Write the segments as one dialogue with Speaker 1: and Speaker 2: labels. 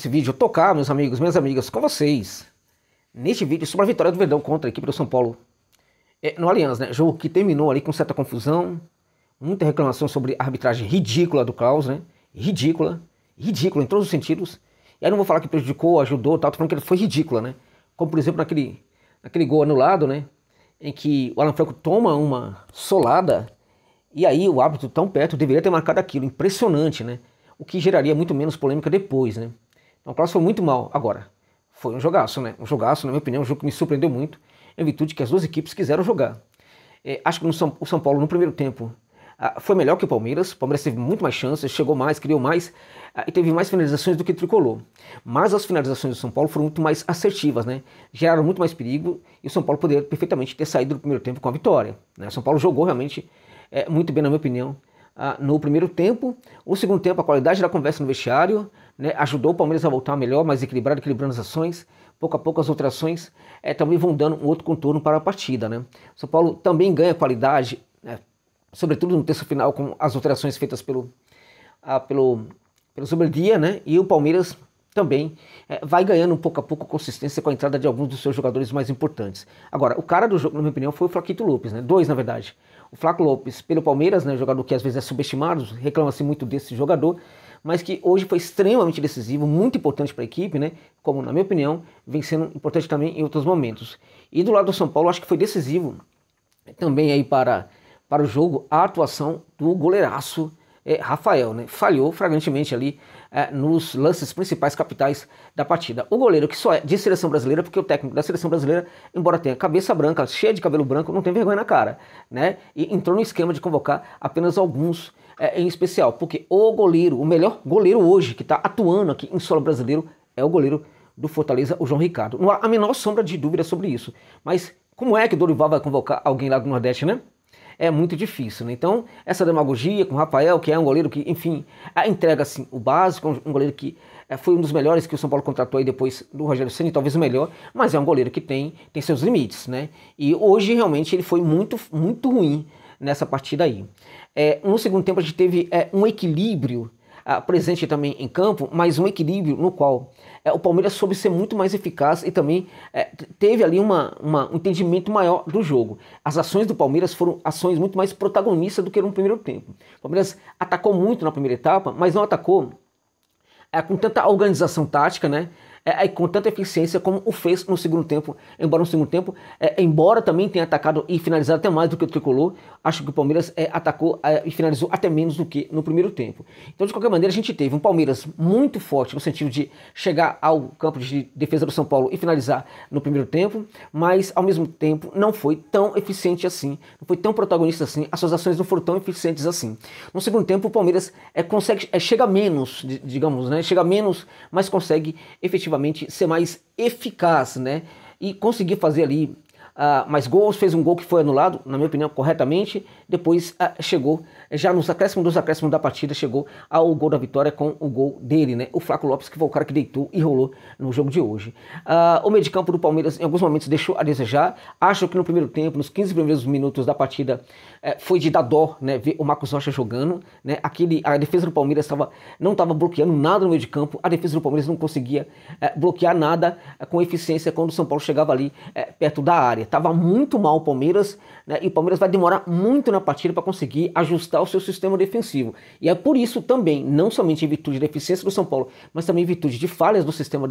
Speaker 1: Esse vídeo tocar, meus amigos, minhas amigas, com vocês. Neste vídeo sobre a vitória do Verdão contra a equipe do São Paulo. É, no Allianz, né? Jogo que terminou ali com certa confusão. Muita reclamação sobre a arbitragem ridícula do Klaus, né? Ridícula. Ridícula em todos os sentidos. E aí não vou falar que prejudicou, ajudou tal. Tô falando que ele foi ridícula, né? Como, por exemplo, naquele, naquele gol anulado, né? Em que o Alan Franco toma uma solada. E aí o árbitro tão perto deveria ter marcado aquilo. Impressionante, né? O que geraria muito menos polêmica depois, né? Então o Klaus foi muito mal. Agora, foi um jogaço, né? Um jogaço, na minha opinião, um jogo que me surpreendeu muito, em virtude que as duas equipes quiseram jogar. É, acho que São, o São Paulo, no primeiro tempo, ah, foi melhor que o Palmeiras. O Palmeiras teve muito mais chances, chegou mais, criou mais ah, e teve mais finalizações do que o Tricolor. Mas as finalizações do São Paulo foram muito mais assertivas, né? Geraram muito mais perigo e o São Paulo poderia perfeitamente ter saído do primeiro tempo com a vitória. Né? O São Paulo jogou realmente é, muito bem, na minha opinião, ah, no primeiro tempo. O segundo tempo, a qualidade da conversa no vestiário, né, ajudou o Palmeiras a voltar melhor, mais equilibrado, equilibrando as ações. Pouco a pouco as alterações é, eh, também vão dando um outro contorno para a partida. Né? O São Paulo também ganha qualidade, né, sobretudo no terço final, com as alterações feitas pelo, a, ah, pelo, pelo Soberdia, né? e o Palmeiras também é, vai ganhando um pouco a pouco consistência com a entrada de alguns dos seus jogadores mais importantes. Agora, o cara do jogo, na minha opinião, foi o Flaquito Lopes, né? dois na verdade. O Flaco Lopes pelo Palmeiras, né? jogador que às vezes é subestimado, reclama-se muito desse jogador, mas que hoje foi extremamente decisivo, muito importante para a equipe, né? Como, na minha opinião, vem sendo importante também em outros momentos. E do lado do São Paulo, acho que foi decisivo também aí para, para o jogo a atuação do goleiraço é, Rafael, né? Falhou flagrantemente ali é, nos lances principais capitais da partida. O goleiro que só é de seleção brasileira, porque o técnico da seleção brasileira, embora tenha cabeça branca, cheia de cabelo branco, não tem vergonha na cara, né? E entrou no esquema de convocar apenas alguns é, em especial, porque o goleiro, o melhor goleiro hoje que está atuando aqui em solo brasileiro é o goleiro do Fortaleza, o João Ricardo. Não há a menor sombra de dúvida sobre isso. Mas como é que o Dorival vai convocar alguém lá do Nordeste, né? É muito difícil, né? Então, essa demagogia com o Rafael, que é um goleiro que, enfim, é, entrega assim, o básico, um goleiro que é, foi um dos melhores que o São Paulo contratou aí depois do Rogério Ceni, talvez o melhor, mas é um goleiro que tem, tem seus limites, né? E hoje realmente ele foi muito, muito ruim nessa partida aí. É, no segundo tempo, a gente teve é, um equilíbrio ah, presente também em campo, mas um equilíbrio no qual é, o Palmeiras soube ser muito mais eficaz e também é, teve ali uma, uma, um entendimento maior do jogo. As ações do Palmeiras foram ações muito mais protagonistas do que no primeiro tempo. O Palmeiras atacou muito na primeira etapa, mas não atacou é, com tanta organização tática, né? é, com tanta eficiência como o fez no segundo tempo. Embora no segundo tempo, é, embora também tenha atacado e finalizado até mais do que o Tricolor, acho que o Palmeiras é, atacou é, e finalizou até menos do que no primeiro tempo. Então, de qualquer maneira, a gente teve um Palmeiras muito forte no sentido de chegar ao campo de defesa do São Paulo e finalizar no primeiro tempo, mas ao mesmo tempo não foi tão eficiente assim, não foi tão protagonista assim, as suas ações não foram tão eficientes assim. No segundo tempo, o Palmeiras é, consegue, é, chega menos, digamos, né? chega menos, mas consegue efetivamente efetivamente ser mais eficaz, né? E conseguir fazer ali mais ah, mas gols, fez um gol que foi anulado, na minha opinião, corretamente. Depois uh, chegou, já nos acréscimos dos acréscimos da partida, chegou ao gol da vitória com o gol dele, né? O Flaco Lopes, que foi o cara que deitou e rolou no jogo de hoje. Uh, o meio de campo do Palmeiras, em alguns momentos, deixou a desejar. Acho que no primeiro tempo, nos 15 primeiros minutos da partida, eh, foi de dar dó, né? Ver o Marcos Rocha jogando, né? Aquele, a defesa do Palmeiras tava, não estava bloqueando nada no meio de campo, a defesa do Palmeiras não conseguia eh, bloquear nada eh, com eficiência quando o São Paulo chegava ali perto da área estava muito mal o Palmeiras, né, e o Palmeiras vai demorar muito na partida para conseguir ajustar o seu sistema defensivo. E é por isso também, não somente em virtude da eficiência do São Paulo, mas também em virtude de falhas do sistema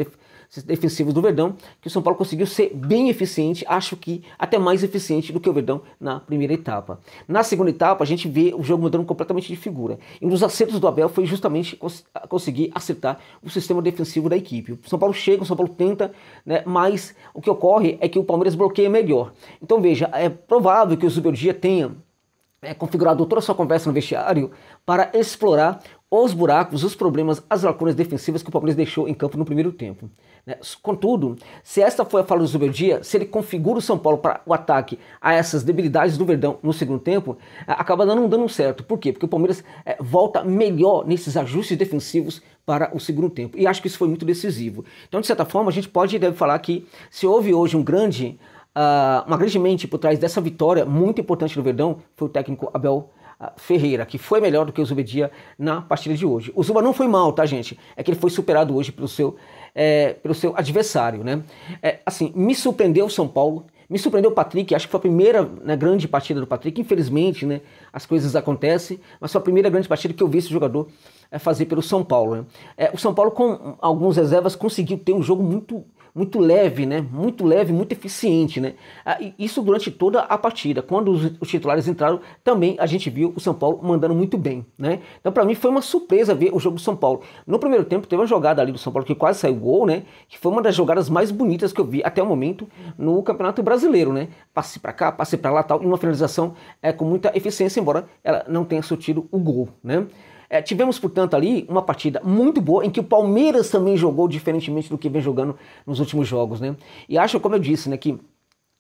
Speaker 1: defensivo do Verdão, que o São Paulo conseguiu ser bem eficiente, acho que até mais eficiente do que o Verdão na primeira etapa. Na segunda etapa, a gente vê o jogo mudando completamente de figura. E um dos acertos do Abel foi justamente cons conseguir acertar o sistema defensivo da equipe. O São Paulo chega, o São Paulo tenta, né, mas o que ocorre é que o Palmeiras bloqueia melhor então veja, é provável que o Zubel Dia tenha é, configurado toda a sua conversa no vestiário para explorar os buracos, os problemas, as lacunas defensivas que o Palmeiras deixou em campo no primeiro tempo. Né? Contudo, se esta foi a fala do Zubeldia, se ele configura o São Paulo para o ataque a essas debilidades do Verdão no segundo tempo, acaba não dando certo. Por quê? Porque o Palmeiras é, volta melhor nesses ajustes defensivos para o segundo tempo. E acho que isso foi muito decisivo. Então, de certa forma, a gente pode e deve falar que se houve hoje um grande Uh, uma grande mente por trás dessa vitória muito importante do Verdão foi o técnico Abel ah, Ferreira, que foi melhor do que o Zubedia na partida de hoje. O Zuba não foi mal, tá, gente? É que ele foi superado hoje pelo seu, é, pelo seu adversário, né? É, assim, me surpreendeu o São Paulo, me surpreendeu o Patrick, acho que foi a primeira né, grande partida do Patrick, infelizmente, né? As coisas acontecem, mas foi a primeira grande partida que eu vi esse jogador é, fazer pelo São Paulo, né? É, o São Paulo, com alguns reservas, conseguiu ter um jogo muito muito leve, né? Muito leve, muito eficiente, né? Ah, isso durante toda a partida. Quando os, os titulares entraram, também a gente viu o São Paulo mandando muito bem, né? Então para mim foi uma surpresa ver o jogo do São Paulo. No primeiro tempo teve uma jogada ali do São Paulo que quase saiu gol, né? Que foi uma das jogadas mais bonitas que eu vi até o momento no Campeonato Brasileiro, né? Passe para cá, passe para lá, tal, e uma finalização é com muita eficiência, embora ela não tenha surtido o gol, né? É, tivemos, portanto, ali uma partida muito boa em que o Palmeiras também jogou diferentemente do que vem jogando nos últimos jogos, né? E acho, como eu disse, né, que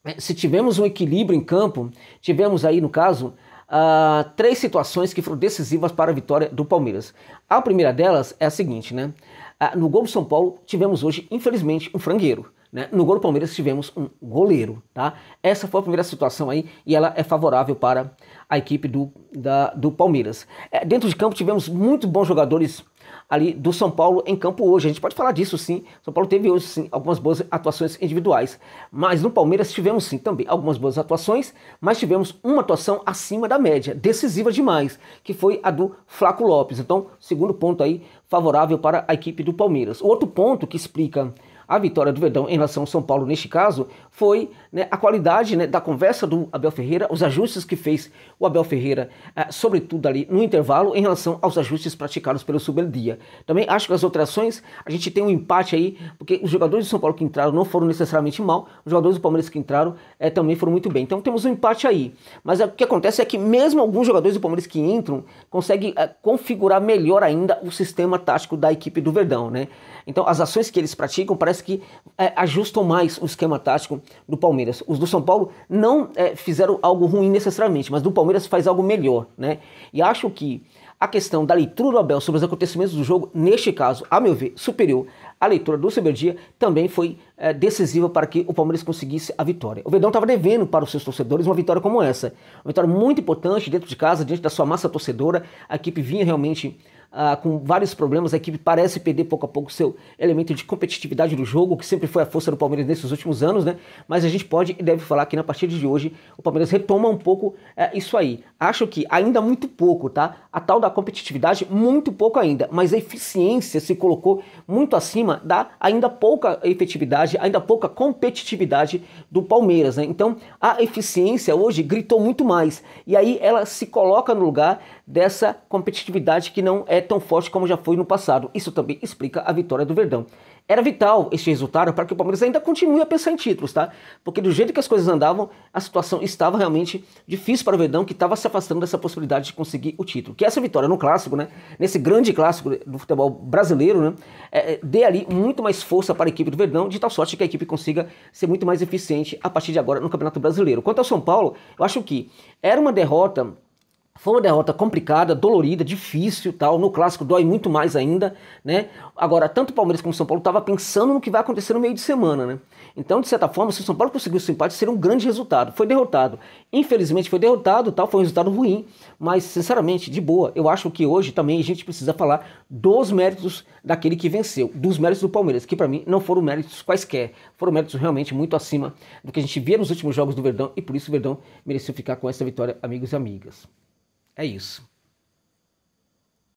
Speaker 1: é, se tivemos um equilíbrio em campo, tivemos aí, no caso, uh, três situações que foram decisivas para a vitória do Palmeiras. A primeira delas é a seguinte, né? Uh, no gol do São Paulo, tivemos hoje, infelizmente, um frangueiro. Né? No gol do Palmeiras tivemos um goleiro. Tá? Essa foi a primeira situação aí e ela é favorável para a equipe do, da, do Palmeiras. É, dentro de campo tivemos muito bons jogadores ali do São Paulo em campo hoje. A gente pode falar disso sim. São Paulo teve hoje sim algumas boas atuações individuais, mas no Palmeiras tivemos sim também algumas boas atuações, mas tivemos uma atuação acima da média, decisiva demais, que foi a do Flaco Lopes. Então, segundo ponto aí favorável para a equipe do Palmeiras. O outro ponto que explica a vitória do Verdão em relação ao São Paulo, neste caso, foi né, a qualidade né, da conversa do Abel Ferreira, os ajustes que fez o Abel Ferreira, eh, sobretudo ali no intervalo, em relação aos ajustes praticados pelo Subeldia. Também acho que as alterações, a gente tem um empate aí, porque os jogadores do São Paulo que entraram não foram necessariamente mal, os jogadores do Palmeiras que entraram eh, também foram muito bem. Então temos um empate aí. Mas o que acontece é que mesmo alguns jogadores do Palmeiras que entram conseguem eh, configurar melhor ainda o sistema tático da equipe do Verdão, né? Então as ações que eles praticam parecem que é, ajustam mais o esquema tático do Palmeiras. Os do São Paulo não é, fizeram algo ruim necessariamente, mas do Palmeiras faz algo melhor, né? E acho que a questão da leitura do Abel sobre os acontecimentos do jogo, neste caso, a meu ver, superior à leitura do Seberdia, também foi é, decisiva para que o Palmeiras conseguisse a vitória. O Verdão estava devendo para os seus torcedores uma vitória como essa. Uma vitória muito importante dentro de casa, diante da sua massa torcedora. A equipe vinha realmente ah, com vários problemas, a equipe parece perder pouco a pouco seu elemento de competitividade do jogo, que sempre foi a força do Palmeiras nesses últimos anos, né? Mas a gente pode e deve falar que na partida de hoje o Palmeiras retoma um pouco é, isso aí. Acho que ainda muito pouco, tá? A tal da competitividade, muito pouco ainda, mas a eficiência se colocou muito acima da ainda pouca efetividade, ainda pouca competitividade do Palmeiras, né? Então a eficiência hoje gritou muito mais e aí ela se coloca no lugar dessa competitividade que não é tão forte como já foi no passado. Isso também explica a vitória do Verdão. Era vital este resultado para que o Palmeiras ainda continue a pensar em títulos, tá? Porque do jeito que as coisas andavam, a situação estava realmente difícil para o Verdão, que estava se afastando dessa possibilidade de conseguir o título. Que essa vitória no clássico, né? Nesse grande clássico do futebol brasileiro, né? É, é dê ali muito mais força para a equipe do Verdão, de tal sorte que a equipe consiga ser muito mais eficiente a partir de agora no Campeonato Brasileiro. Quanto ao São Paulo, eu acho que era uma derrota foi uma derrota complicada, dolorida, difícil, tal. No clássico dói muito mais ainda, né? Agora, tanto o Palmeiras como o São Paulo estava pensando no que vai acontecer no meio de semana, né? Então, de certa forma, se o São Paulo conseguiu o empate, seria um grande resultado. Foi derrotado. Infelizmente foi derrotado, tal, foi um resultado ruim, mas sinceramente, de boa, eu acho que hoje também a gente precisa falar dos méritos daquele que venceu, dos méritos do Palmeiras, que para mim não foram méritos quaisquer, foram méritos realmente muito acima do que a gente via nos últimos jogos do Verdão e por isso o Verdão mereceu ficar com essa vitória, amigos e amigas. É isso.